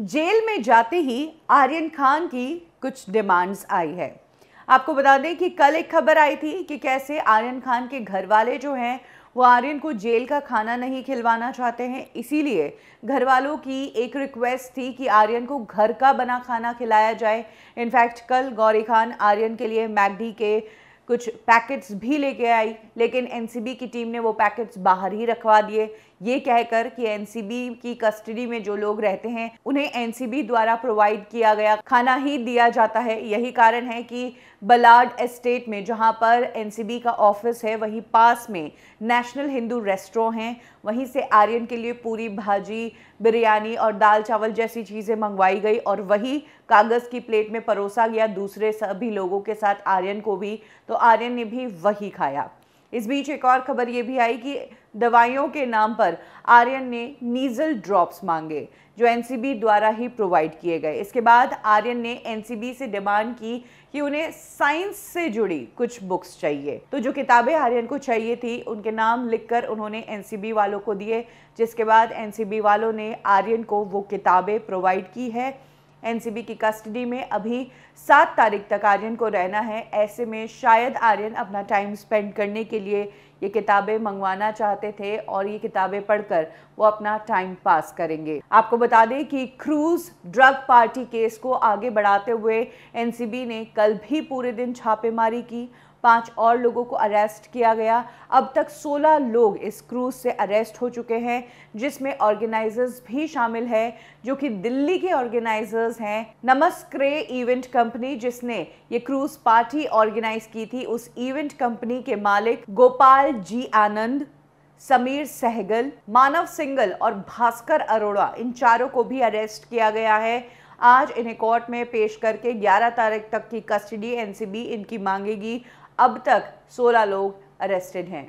jail में जाते ही आर्यन खान की कुछ डिमांड्स आई है आपको बता दें कि कल एक खबर आई थी कि कैसे आर्यन खान के घर वाले जो हैं वो आर्यन को जेल का खाना नहीं खिलवाना चाहते हैं इसीलिए घर वालों की एक रिक्वेस्ट थी कि आर्यन को घर का बना खाना खिलाया जाए इनफैक्ट कल गौरी खान आर्यन के लिए मैगडी के कुछ पैकेट्स भी लेके आई लेकिन एनसीबी की टीम ने वो पैकेट्स बाहर ही रखवा दिए ये कहकर कि एनसीबी की कस्टडी में जो लोग रहते हैं उन्हें एनसीबी द्वारा प्रोवाइड किया गया खाना ही दिया जाता है यही कारण है कि बलाड एस्टेट में जहां पर एनसीबी का ऑफिस है वहीं पास में नेशनल हिंदू रेस्टोरों हैं वहीं से आर्यन के लिए पूरी भाजी बिरयानी और दाल चावल जैसी चीज़ें मंगवाई गई और वही कागज़ की प्लेट में परोसा गया दूसरे सभी लोगों के साथ आर्यन को भी तो आर्यन ने भी वही खाया इस बीच एक और खबर ये भी आई कि दवाइयों के नाम पर आर्यन ने नीजल ड्रॉप्स मांगे जो एनसीबी द्वारा ही प्रोवाइड किए गए इसके बाद आर्यन ने एनसीबी से डिमांड की कि उन्हें साइंस से जुड़ी कुछ बुक्स चाहिए तो जो किताबें आर्यन को चाहिए थी उनके नाम लिखकर उन्होंने एनसीबी वालों को दिए जिसके बाद एनसीबी वालों ने आर्यन को वो किताबें प्रोवाइड की है एनसीबी की कस्टडी में अभी सात तारीख तक आर्यन को रहना है ऐसे में शायद आर्यन अपना टाइम स्पेंड करने के लिए ये किताबें मंगवाना चाहते थे और ये किताबें पढ़कर वो अपना टाइम पास करेंगे आपको बता दें कि क्रूज ड्रग पार्टी केस को आगे बढ़ाते हुए एनसीबी ने कल भी पूरे दिन छापेमारी की पांच और लोगों को अरेस्ट किया गया अब तक 16 लोग इस क्रूज से अरेस्ट हो चुके हैं जिसमें ऑर्गेनाइजर्स भी शामिल है जो कि दिल्ली के ऑर्गेनाइजर्स हैं नमस्क्रे इवेंट कंपनी जिसने ये क्रूज पार्टी ऑर्गेनाइज की थी उस इवेंट कंपनी के मालिक गोपाल जी आनंद समीर सहगल मानव सिंगल और भास्कर अरोड़ा इन चारों को भी अरेस्ट किया गया है आज इन्हें कोर्ट में पेश करके 11 तारीख तक की कस्टडी एनसीबी इनकी मांगेगी अब तक 16 लोग अरेस्टेड हैं